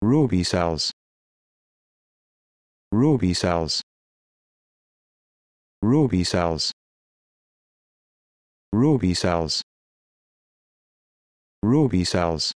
ruby cells ruby cells ruby cells ruby cells ruby cells